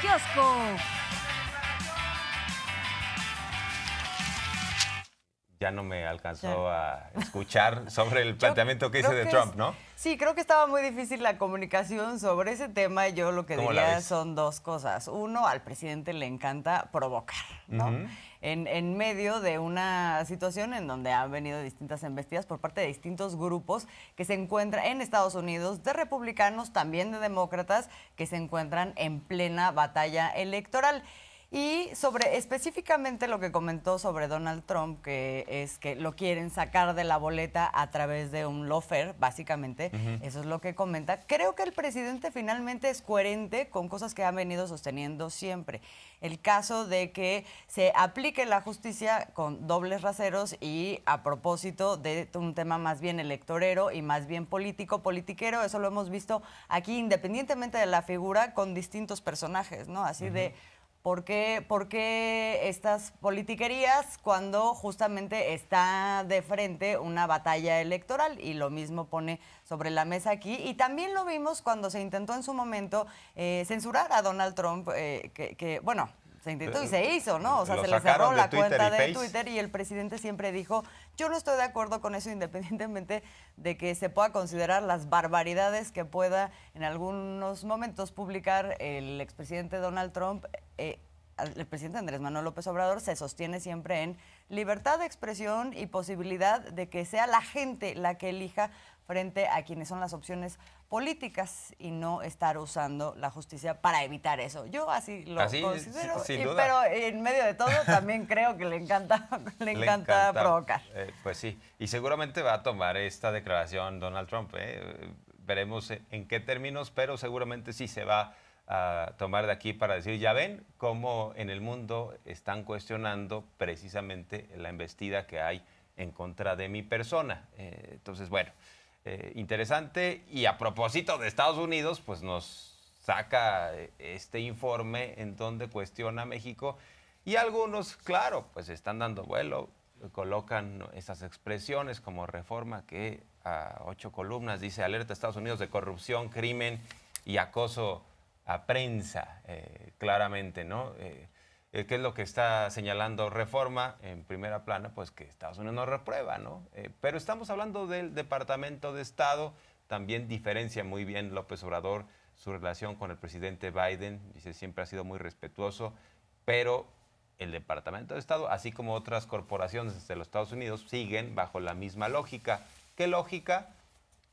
kiosco. ya no me alcanzó a escuchar sobre el planteamiento que hice de Trump, ¿no? Sí, creo que estaba muy difícil la comunicación sobre ese tema. yo lo que diría son dos cosas. Uno, al presidente le encanta provocar, ¿no? en, en, medio de una situación en donde han venido distintas embestidas por parte de distintos grupos que se encuentran en Estados Unidos, de republicanos, también de demócratas, que se encuentran en plena batalla electoral. Y sobre específicamente lo que comentó sobre Donald Trump, que es que lo quieren sacar de la boleta a través de un lofer, básicamente, eso es lo que comenta. Creo que el presidente finalmente es coherente con cosas que ha venido sosteniendo siempre. El caso de que se aplique la justicia con dobles raseros y a propósito de un tema más bien electorero y más bien político, politiquero, eso lo hemos visto aquí independientemente de la figura con distintos personajes, ¿no? Así de ¿Por qué, estas politiquerías cuando justamente está de frente una batalla electoral? Y lo mismo pone sobre la mesa aquí. Y también lo vimos cuando se intentó en su momento eh, censurar a Donald Trump, eh, que, bueno, se intentó y eh, se hizo, ¿no? O sea, se le cerró la cuenta de Twitter y el presidente siempre dijo, yo no estoy de acuerdo con eso, independientemente de que se pueda considerar las barbaridades que pueda en algunos momentos publicar el expresidente Donald Trump. Eh, el presidente Andrés Manuel López Obrador se sostiene siempre en libertad de expresión y posibilidad de que sea la gente la que elija frente a quienes son las opciones políticas y no estar usando la justicia para evitar eso. Yo así lo considero, pero en medio de todo también creo que le encanta, le, encanta, provocar. Eh, pues sí, y seguramente va a tomar esta declaración Donald Trump. Eh, veremos en qué términos, pero seguramente sí se va a tomar de aquí para decir, ya ven cómo en el mundo están cuestionando precisamente la embestida que hay en contra de mi persona. Eh, entonces, bueno. Eh, interesante. Y a propósito de Estados Unidos, pues nos saca eh, este informe en donde cuestiona México. Y algunos, claro, pues están dando vuelo, colocan esas expresiones como reforma que a ocho columnas dice alerta a Estados Unidos de corrupción, crimen y acoso a prensa, eh, claramente, ¿no? ¿Qué eh, que es lo que está señalando Reforma en primera plana, pues que Estados Unidos no reprueba, ¿no? Eh, pero estamos hablando del Departamento de Estado, también diferencia muy bien López Obrador su relación con el presidente Biden, dice siempre ha sido muy respetuoso, pero el Departamento de Estado, así como otras corporaciones de los Estados Unidos, siguen bajo la misma lógica. ¿Qué lógica?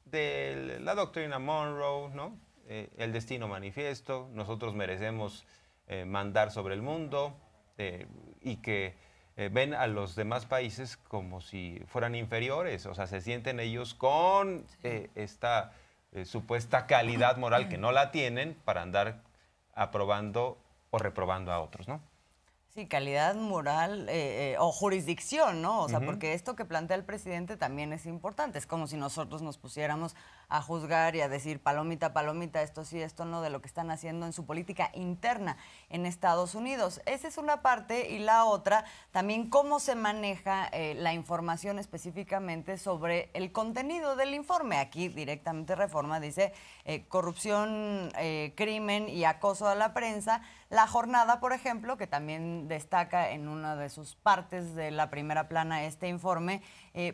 De la doctrina Monroe, ¿no? Eh, el destino manifiesto, nosotros merecemos eh, mandar sobre el mundo eh, y que eh, ven a los demás países como si fueran inferiores, o sea, se sienten ellos con esta supuesta calidad moral que no la tienen para andar aprobando o reprobando a otros, ¿no? Sí, calidad moral o jurisdicción, ¿no? O sea, porque esto que plantea el presidente también es importante. Es como si nosotros nos pusiéramos a juzgar y a decir palomita, palomita, esto sí, esto no, de lo que están haciendo en su política interna en Estados Unidos. Esa es una parte y la otra, también cómo se maneja eh, la información específicamente sobre el contenido del informe. Aquí directamente Reforma dice eh, corrupción, eh, crimen y acoso a la prensa. La jornada, por ejemplo, que también destaca en una de sus partes de la primera plana este informe,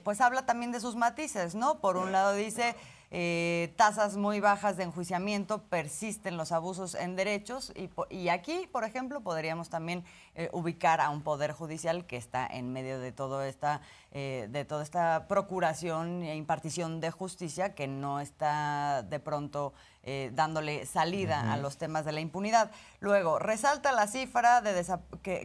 pues habla también de sus matices, ¿no? Por un lado dice... Eh, tasas muy bajas de enjuiciamiento, persisten los abusos en derechos y, aquí, por ejemplo, podríamos también eh, ubicar a un poder judicial que está en medio de, esta, eh, de toda esta procuración e impartición de justicia que no está de pronto eh, dándole salida a los temas de la impunidad. Luego, resalta la cifra de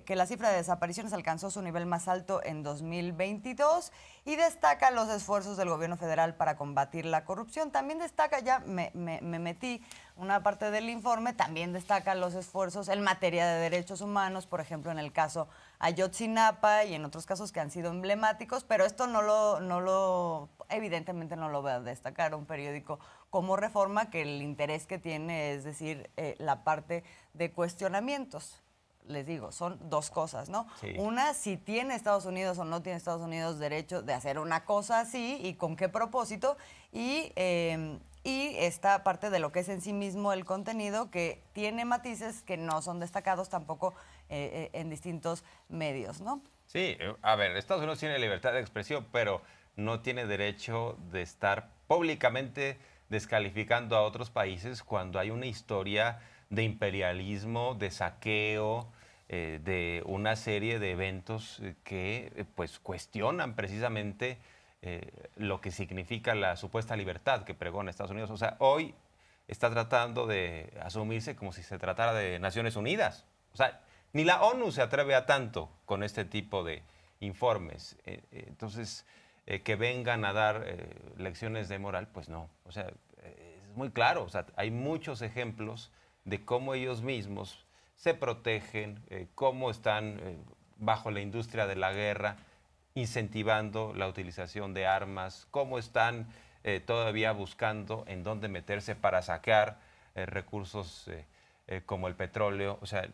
que, la cifra de desapariciones alcanzó su nivel más alto en 2022 y destaca los esfuerzos del gobierno federal para combatir la corrupción. También destaca, ya me, metí una parte del informe, también destaca los esfuerzos en materia de derechos humanos, por ejemplo, en el caso Ayotzinapa y en otros casos que han sido emblemáticos, pero esto no lo, no lo, evidentemente no lo va a destacar un periódico como reforma que el interés que tiene es decir, eh, la parte de cuestionamientos. Les digo, son dos cosas, ¿no? Una, si tiene Estados Unidos o no tiene Estados Unidos derecho de hacer una cosa así y con qué propósito. Y, em, y esta parte de lo que es en sí mismo el contenido que tiene matices que no son destacados tampoco eh, eh, en distintos medios, ¿no? Sí, a ver, Estados Unidos tiene libertad de expresión, pero no tiene derecho de estar públicamente descalificando a otros países cuando hay una historia de imperialismo, de saqueo, eh, de una serie de eventos eh, que eh, pues cuestionan precisamente lo que significa la supuesta libertad que pregona Estados Unidos. O sea, hoy está tratando de asumirse como si se tratara de Naciones Unidas. O sea, ni la ONU se atreve a tanto con este tipo de informes. entonces, eh, que vengan a dar eh, lecciones de moral, pues no. O sea, eh, es muy claro, hay muchos ejemplos de cómo ellos mismos se protegen, cómo están bajo la industria de la guerra, incentivando la utilización de armas, cómo están todavía buscando en dónde meterse para sacar recursos eh, como el petróleo. O sea,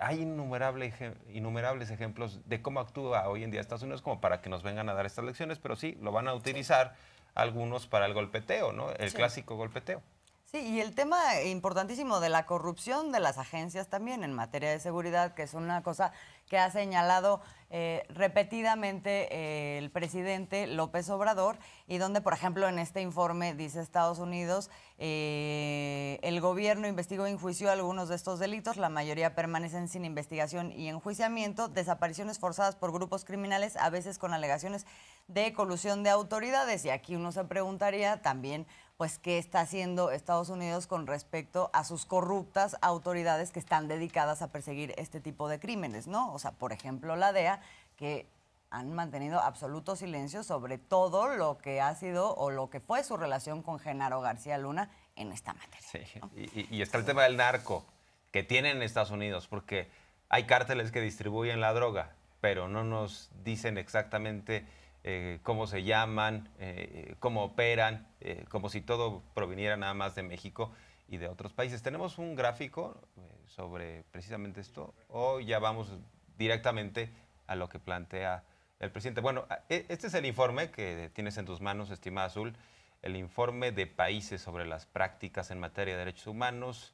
hay innumerables ejemplos de cómo actúa hoy en día Estados Unidos como para que nos vengan a dar estas lecciones, pero sí, lo van a utilizar algunos para el golpeteo, ¿no? El clásico golpeteo. Sí, y el tema importantísimo de la corrupción de las agencias también en materia de seguridad, que es una cosa que ha señalado eh, repetidamente eh, el presidente López Obrador y donde, por ejemplo, en este informe dice Estados Unidos, eh, el gobierno investigó e enjuició algunos de estos delitos, la mayoría permanecen sin investigación y enjuiciamiento, desapariciones forzadas por grupos criminales, a veces con alegaciones de colusión de autoridades. Y aquí uno se preguntaría también pues qué está haciendo Estados Unidos con respecto a sus corruptas autoridades que están dedicadas a perseguir este tipo de crímenes, ¿no? O sea, por ejemplo, la DEA, que han mantenido absoluto silencio sobre todo lo que ha sido o lo que fue su relación con Genaro García Luna en esta materia. Sí, y, está el tema del narco que tienen en Estados Unidos, porque hay cárteles que distribuyen la droga, pero no nos dicen exactamente eh, cómo se llaman, eh, cómo operan, eh, como si todo proviniera nada más de México y de otros países. ¿Tenemos un gráfico sobre precisamente esto o ya vamos directamente a lo que plantea el presidente? Bueno, e, este es el informe que tienes en tus manos, estimada Azul, el informe de países sobre las prácticas en materia de derechos humanos.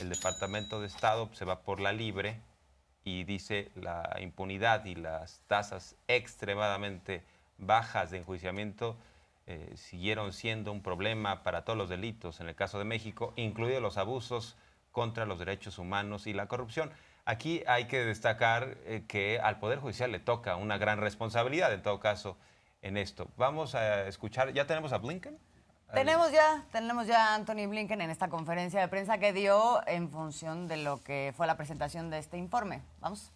El Departamento de Estado se va por la libre y dice la impunidad y las tasas extremadamente bajas de enjuiciamiento eh, siguieron siendo un problema para todos los delitos en el caso de México, incluidos los abusos contra los derechos humanos y la corrupción. Aquí hay que destacar eh, que al Poder Judicial le toca una gran responsabilidad, en todo caso, en esto. Vamos a escuchar, ¿ya tenemos a Blinken? Tenemos ya, tenemos ya a Anthony Blinken en esta conferencia de prensa que dio en función de lo que fue la presentación de este informe. Vamos.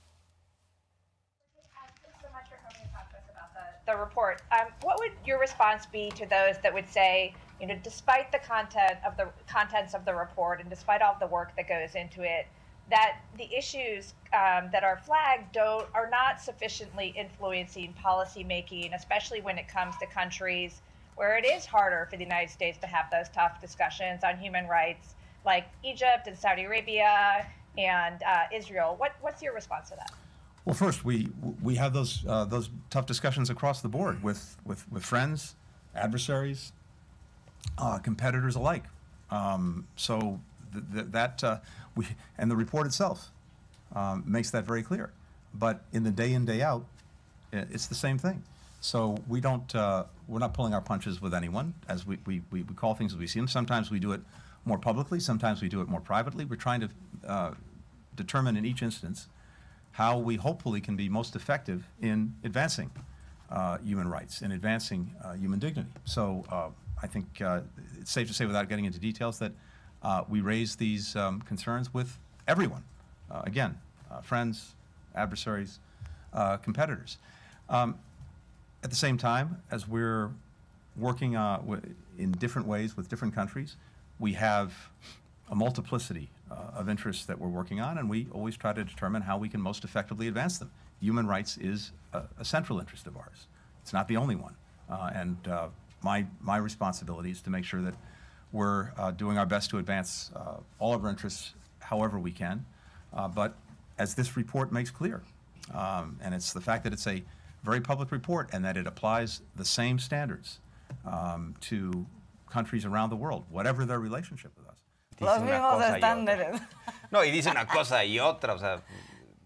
the report. Um, what would your response be to those that would say, you know, despite the content of the contents of the report and despite all the work that goes into it, that the issues um, that are flagged don't are not sufficiently influencing policymaking, especially when it comes to countries where it is harder for the United States to have those tough discussions on human rights, like Egypt and Saudi Arabia and uh, Israel. What, what's your response to that? Well, first we we have those uh, those tough discussions across the board with with, with friends, adversaries, uh, competitors alike. Um, so th- th- that uh, we and the report itself um, makes that very clear. But in the day in day out, it's the same thing. So we don't uh, we're not pulling our punches with anyone as we, we, we, we, call things as we see them. Sometimes we do it more publicly. Sometimes we do it more privately. We're trying to uh, determine in each instance how we hopefully can be most effective in advancing uh, human rights and advancing uh, human dignity. So uh, I think uh, it's safe to say, without getting into details, that uh, we raise these um, concerns with everyone. Uh, again, friends, adversaries, competitors. Um, at the same time, as we're working in different ways with different countries, we have a multiplicity uh, of interests that we're working on, and we always try to determine how we can most effectively advance them. Human rights is a, a central interest of ours. It's not the only one. Uh, and uh, my, my responsibility is to make sure that we're uh, doing our best to advance uh, all of our interests however we can. but as this report makes clear, um, and it's the fact that it's a very public report and that it applies the same standards um, to countries around the world, whatever their relationship with us. Los mismos estándares. No, y dice una cosa y otra, o sea,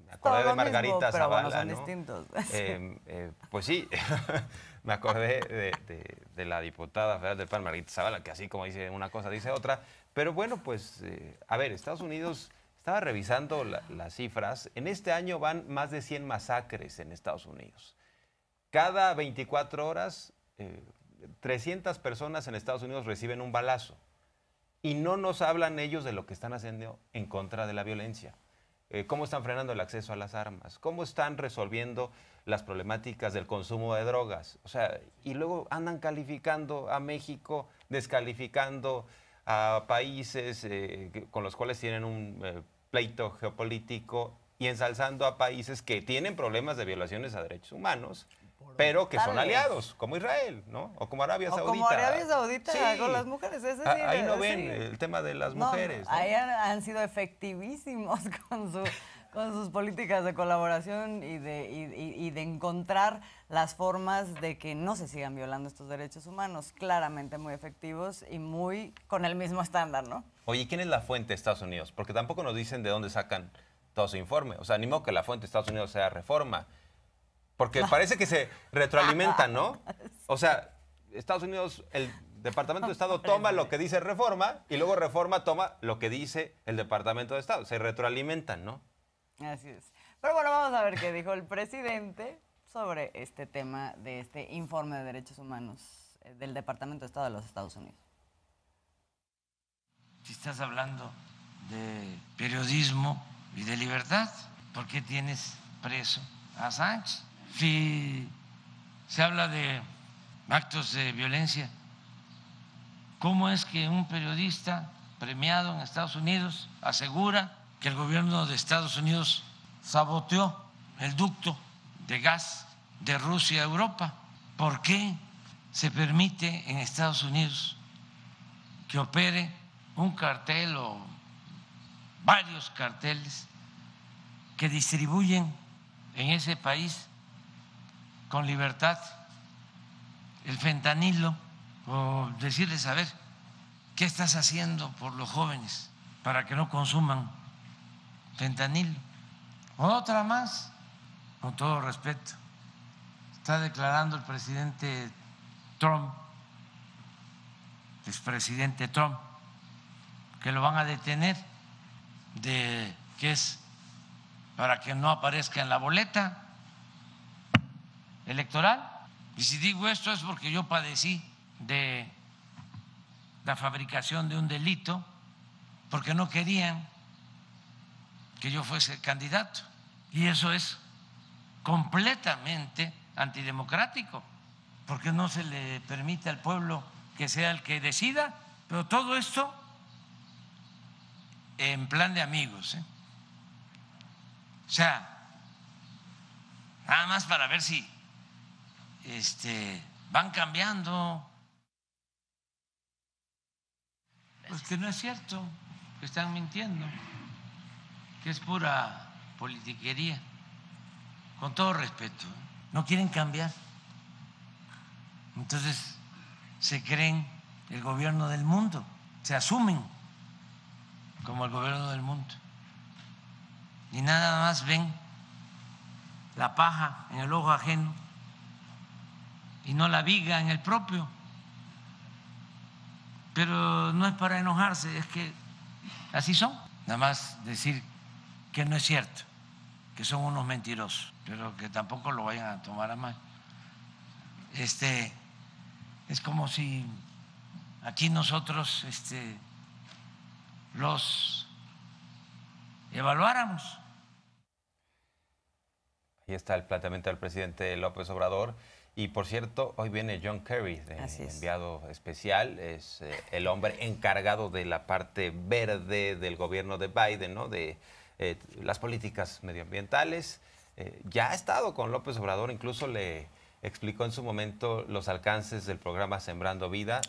me acordé de Margarita Zavala, son distintos. Eh, eh, pues sí, me acordé de, la diputada federal del PAN, Margarita Zavala, que así como dice una cosa, dice otra. Pero bueno, pues, eh, a ver, Estados Unidos, estaba revisando las cifras, en este año van más de 100 masacres en Estados Unidos. Cada 24 horas, 300 personas en Estados Unidos reciben un balazo y no nos hablan ellos de lo que están haciendo en contra de la violencia. Eh, cómo están frenando el acceso a las armas, cómo están resolviendo las problemáticas del consumo de drogas. sea, y luego andan calificando a México, descalificando a países eh, con los cuales tienen un eh, pleito geopolítico y ensalzando a países que tienen problemas de violaciones a derechos humanos pero que son aliados, como Israel, ¿no? O como Arabia Saudita. o Como Arabia Saudita con las mujeres, ese ah, sí. Ahí no ven el tema de las mujeres. Ahí han, sido efectivísimos con sus políticas de colaboración y de, de encontrar las formas de que no se sigan violando estos derechos humanos, claramente muy efectivos y muy con el mismo estándar, ¿no? Oye, ¿quién es la fuente de Estados Unidos? Porque tampoco nos dicen de dónde sacan todo su informe. O sea, animo que la fuente de Estados Unidos sea Reforma, porque parece que se retroalimentan, ¿no? O sea, Estados Unidos, el Departamento de Estado toma lo que dice Reforma y luego Reforma toma lo que dice el Departamento de Estado. Se retroalimentan, ¿no? Así es. Pero bueno, vamos a ver qué dijo el presidente sobre este tema de este informe de derechos humanos eh, del Departamento de Estado de los Estados Unidos. Si estás hablando de periodismo y de libertad, ¿por qué tienes preso a Sánchez? si se habla de actos de violencia, ¿cómo es que un periodista premiado en Estados Unidos asegura que el gobierno de Estados Unidos saboteó el ducto de gas de Rusia a Europa? ¿Por qué se permite en Estados Unidos que opere un cartel o varios carteles que distribuyen en ese país con libertad el fentanilo o decirles, a ver, ¿qué estás haciendo por los jóvenes para que no consuman fentanilo? Otra más, con todo respeto, está declarando el presidente Trump, expresidente Trump, que lo van a detener de que es para que no aparezca en la boleta electoral. Y si digo esto es porque yo padecí de la fabricación de un delito, porque no querían que yo fuese candidato. Y eso es completamente antidemocrático, porque no se le permite al pueblo que sea el que decida, pero todo esto en plan de amigos. ¿eh? O sea, nada más para ver si este, van cambiando. Pues que no es cierto, que están mintiendo, que es pura politiquería, con todo respeto. No quieren cambiar. Entonces se creen el gobierno del mundo, se asumen como el gobierno del mundo. Y nada más ven la paja en el ojo ajeno y no la viga en el propio. Pero no es para enojarse, es que así son. Nada más decir que no es cierto, que son unos mentirosos, pero que tampoco lo vayan a tomar a mal. Este, es como si aquí nosotros este, los evaluáramos. Ahí está el planteamiento del presidente López Obrador. Y por cierto, hoy viene John Kerry, eh, enviado especial, es eh, el hombre encargado de la parte verde del gobierno de Biden, ¿no? de eh, las políticas medioambientales. ya ha estado con López Obrador, incluso le explicó en su momento los alcances del programa Sembrando Vida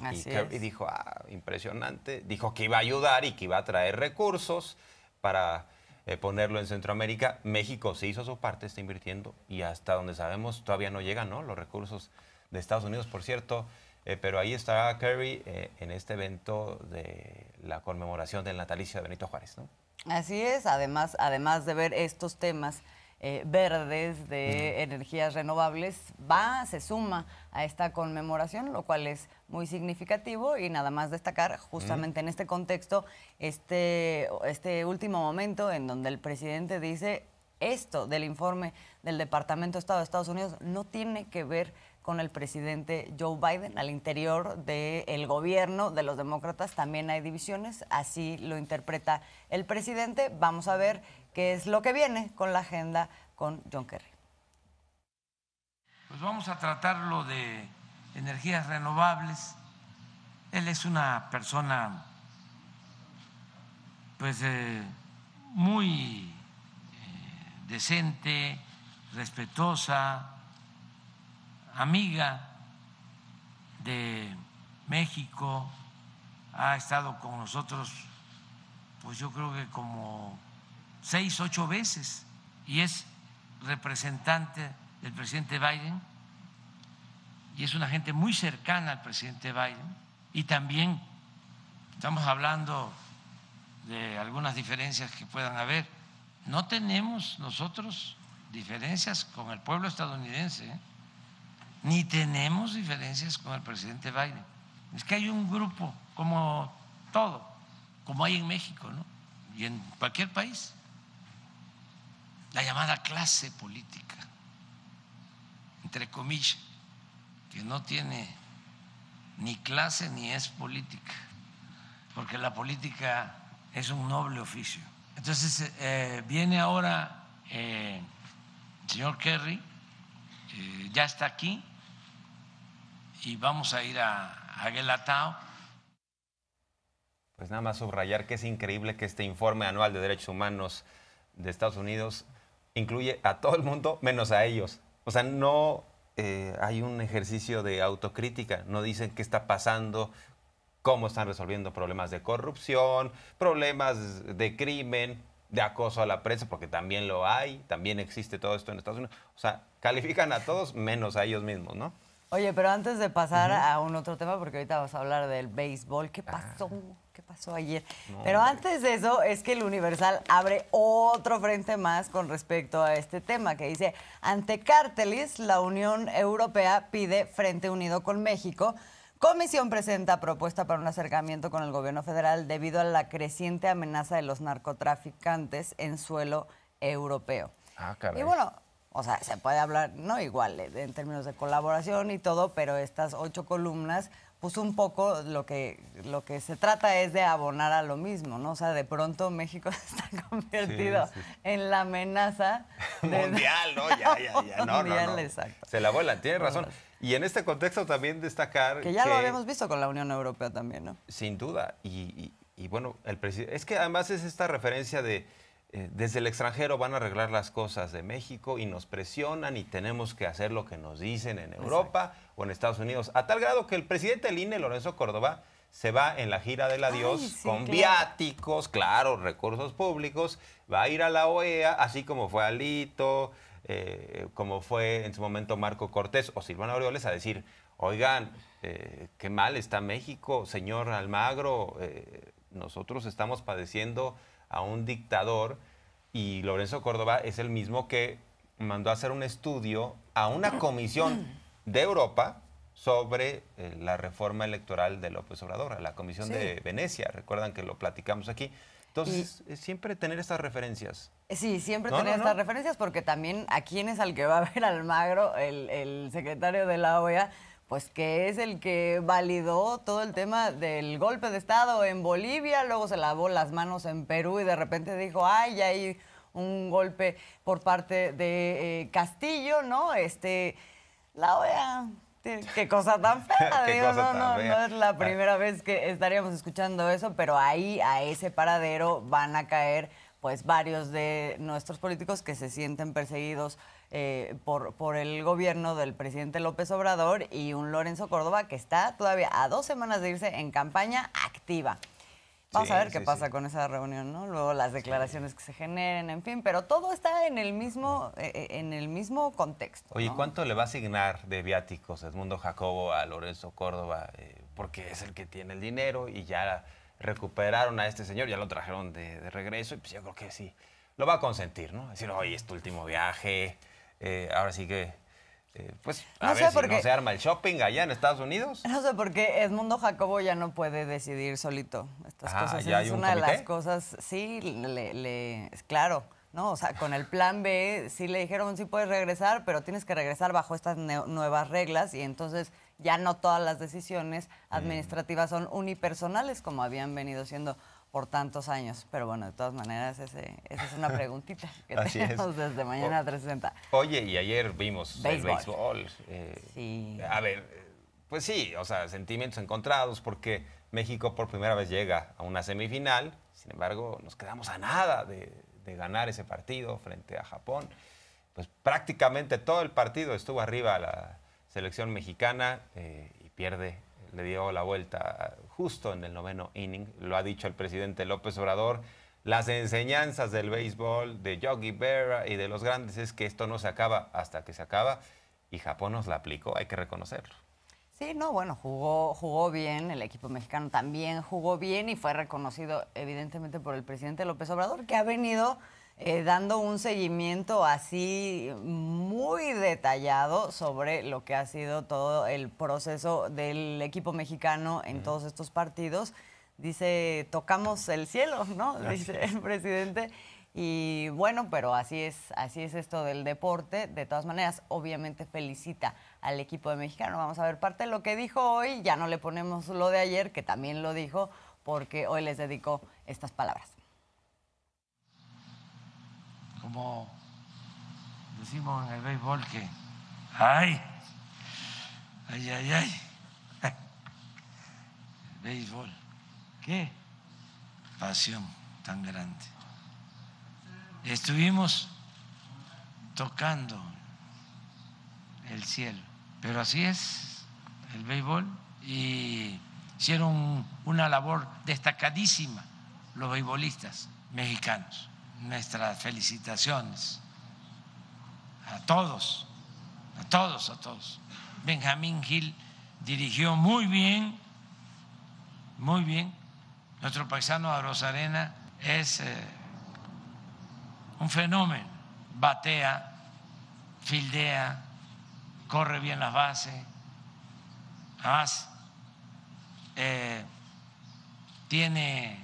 y dijo, ah, impresionante, dijo que iba a ayudar y que iba a traer recursos para eh, ponerlo en Centroamérica. México se hizo su parte, está invirtiendo y hasta donde sabemos todavía no llegan ¿no? los recursos de Estados Unidos, por cierto. Eh, pero ahí estará Kerry eh, en este evento de la conmemoración del natalicio de Benito Juárez. ¿no? Así es, además, además de ver estos temas eh, verdes, de energías renovables, va, se suma a esta conmemoración, lo cual es muy significativo y nada más destacar justamente en este contexto este, este último momento en donde el presidente dice esto del informe del Departamento de Estado de Estados Unidos no tiene que ver con el presidente Joe Biden. Al interior del gobierno de los demócratas también hay divisiones, así lo interpreta el presidente. Vamos a ver qué es lo que viene con la agenda con John Kerry. Pues vamos a tratar lo de energías renovables. Él es una persona pues eh, muy eh, decente, respetuosa, amiga de México, ha estado con nosotros, pues yo creo que como seis, ocho veces, y es representante del presidente Biden, y es una gente muy cercana al presidente Biden, y también estamos hablando de algunas diferencias que puedan haber. No tenemos nosotros diferencias con el pueblo estadounidense. ¿eh? ni tenemos diferencias con el presidente Biden. Es que hay un grupo, como todo, como hay en México, ¿no? Y en cualquier país. La llamada clase política, entre comillas, que no tiene ni clase ni es política, porque la política es un noble oficio. Entonces, eh, viene ahora eh, el señor Kerry, eh, ya está aquí, y vamos a ir a Gelatao. Pues nada más subrayar que es increíble que este informe anual de derechos humanos de Estados Unidos incluye a todo el mundo menos a ellos. O sea, no eh, hay un ejercicio de autocrítica, no dicen qué está pasando, cómo están resolviendo problemas de corrupción, problemas de crimen, de acoso a la prensa, porque también lo hay, también existe todo esto en Estados Unidos. O sea, califican a todos menos a ellos mismos, ¿no? Oye, pero antes de pasar a un otro tema, porque ahorita vamos a hablar del béisbol, ¿qué ah. pasó? ¿Qué pasó ayer? pero antes de eso, es que el Universal abre otro frente más con respecto a este tema, que dice, ante cárteles, la Unión Europea pide Frente Unido con México. Comisión presenta propuesta para un acercamiento con el gobierno federal debido a la creciente amenaza de los narcotraficantes en suelo europeo. Ah, caray. Y bueno, o sea, se puede hablar, no igual, eh, en términos de colaboración y todo, pero estas ocho columnas, pues un poco lo que, lo que se trata es de abonar a lo mismo, ¿no? O sea, de pronto México se está convertido en la amenaza mundial, ¿no? Ya, ya, ya. No, mundial, no, exacto. Se la vuelan, tiene razón. Pues. Y en este contexto también destacar... Que ya lo habíamos visto con la Unión Europea también, ¿no? Sin duda. Y, y bueno, el presidente... Es que además es esta referencia de eh, desde el extranjero van a arreglar las cosas de México y nos presionan y tenemos que hacer lo que nos dicen en Europa o en Estados Unidos. A tal grado que el presidente del INE, Lorenzo Córdoba, se va en la gira del adiós con viáticos, claro, recursos públicos, va a ir a la OEA, así como fue Alito, eh, como fue en su momento Marco Cortés o Silvana Aureoles, a decir, oigan, eh, qué mal está México, señor Almagro, nosotros estamos padeciendo a un dictador y Lorenzo Córdoba es el mismo que mandó a hacer un estudio a una comisión de Europa sobre eh, la reforma electoral de López Obrador, la comisión de Venecia, recuerdan que lo platicamos aquí. Entonces, siempre tener estas referencias. Sí, siempre tener estas referencias porque también a quién es al que va a ver Almagro, el secretario de la OEA, pues que es el que validó todo el tema del golpe de Estado en Bolivia, luego se lavó las manos en Perú y de repente dijo, ay, hay un golpe por parte de eh, Castillo, ¿no? Este, la OEA, qué cosa tan fea, digo, no, no, no es la ah. primera vez que estaríamos escuchando eso, pero ahí, a ese paradero van a caer pues varios de nuestros políticos que se sienten perseguidos eh, por, por el gobierno del presidente López Obrador y un Lorenzo Córdoba que está todavía a dos semanas de irse en campaña activa. Vamos a ver qué pasa con esa reunión, ¿no? Luego las declaraciones que se generen, en fin, pero todo está en el mismo, eh, eh, en el mismo contexto. Oye, ¿cuánto le va a asignar de viáticos Edmundo Jacobo a Lorenzo Córdoba? porque es el que tiene el dinero y ya recuperaron a este señor, ya lo trajeron de, regreso y pues yo creo que sí, lo va a consentir, ¿no? decir, oye, es este tu último viaje, eh, ahora sí que eh, pues no sé por no se arma el shopping allá en Estados Unidos. No sé por qué Edmundo Jacobo ya no puede decidir solito estas ah, cosas. es una de las cosas, sí, le, claro, ¿no? O sea, con el plan B sí le dijeron, sí puedes regresar, pero tienes que regresar bajo estas nuevas reglas y entonces ya no todas las decisiones mm. administrativas son unipersonales como habían venido siendo por tantos años. Pero bueno, de todas maneras, esa es una preguntita que tenemos desde mañana a Oye, y ayer vimos el béisbol. Eh, a ver, pues sí, o sea, sentimientos encontrados porque México por primera vez llega a una semifinal. Sin embargo, nos quedamos a nada de, ganar ese partido frente a Japón. Pues prácticamente todo el partido estuvo arriba la selección mexicana eh, y pierde le dio la vuelta justo en el noveno inning. Lo ha dicho el presidente López Obrador. Las enseñanzas del béisbol, de Yogi Berra y de los grandes es que esto no se acaba hasta que se acaba. Y Japón nos la aplicó, hay que reconocerlo. Sí, no, bueno, jugó, jugó bien, el equipo mexicano también jugó bien y fue reconocido evidentemente por el presidente López Obrador, que ha venido eh, dando un seguimiento así muy detallado sobre lo que ha sido todo el proceso del equipo mexicano en todos estos partidos. Dice, tocamos el cielo, ¿no? Dice el presidente. Y bueno, pero así es, así es esto del deporte. De todas maneras, obviamente felicita al equipo de mexicano. Vamos a ver parte de lo que dijo hoy, ya no le ponemos lo de ayer, que también lo dijo, porque hoy les dedico estas palabras como decimos en el béisbol que, ay, ay, ay, ay, béisbol, qué pasión tan grande. Estuvimos tocando el cielo, pero así es el béisbol y hicieron una labor destacadísima los beisbolistas mexicanos nuestras felicitaciones a todos, a todos, a todos. Benjamín Gil dirigió muy bien, muy bien. Nuestro paisano Arena es eh, un fenómeno, batea, fildea, corre bien las bases, además eh, tiene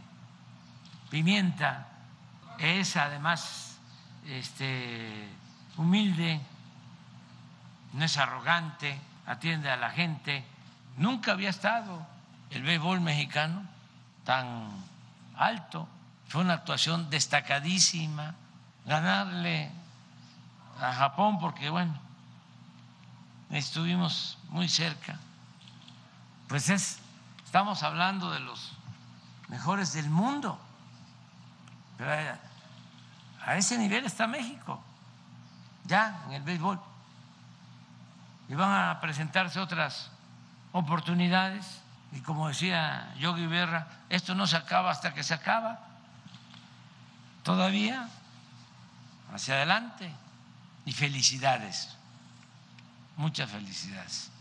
pimienta es además este, humilde, no es arrogante, atiende a la gente. Nunca había estado el béisbol mexicano tan alto. Fue una actuación destacadísima. Ganarle a Japón, porque bueno, estuvimos muy cerca. Pues es, estamos hablando de los mejores del mundo. A ese nivel está México, ya en el béisbol. Y van a presentarse otras oportunidades. Y como decía Yogi Berra, esto no se acaba hasta que se acaba. Todavía, hacia adelante. Y felicidades, muchas felicidades.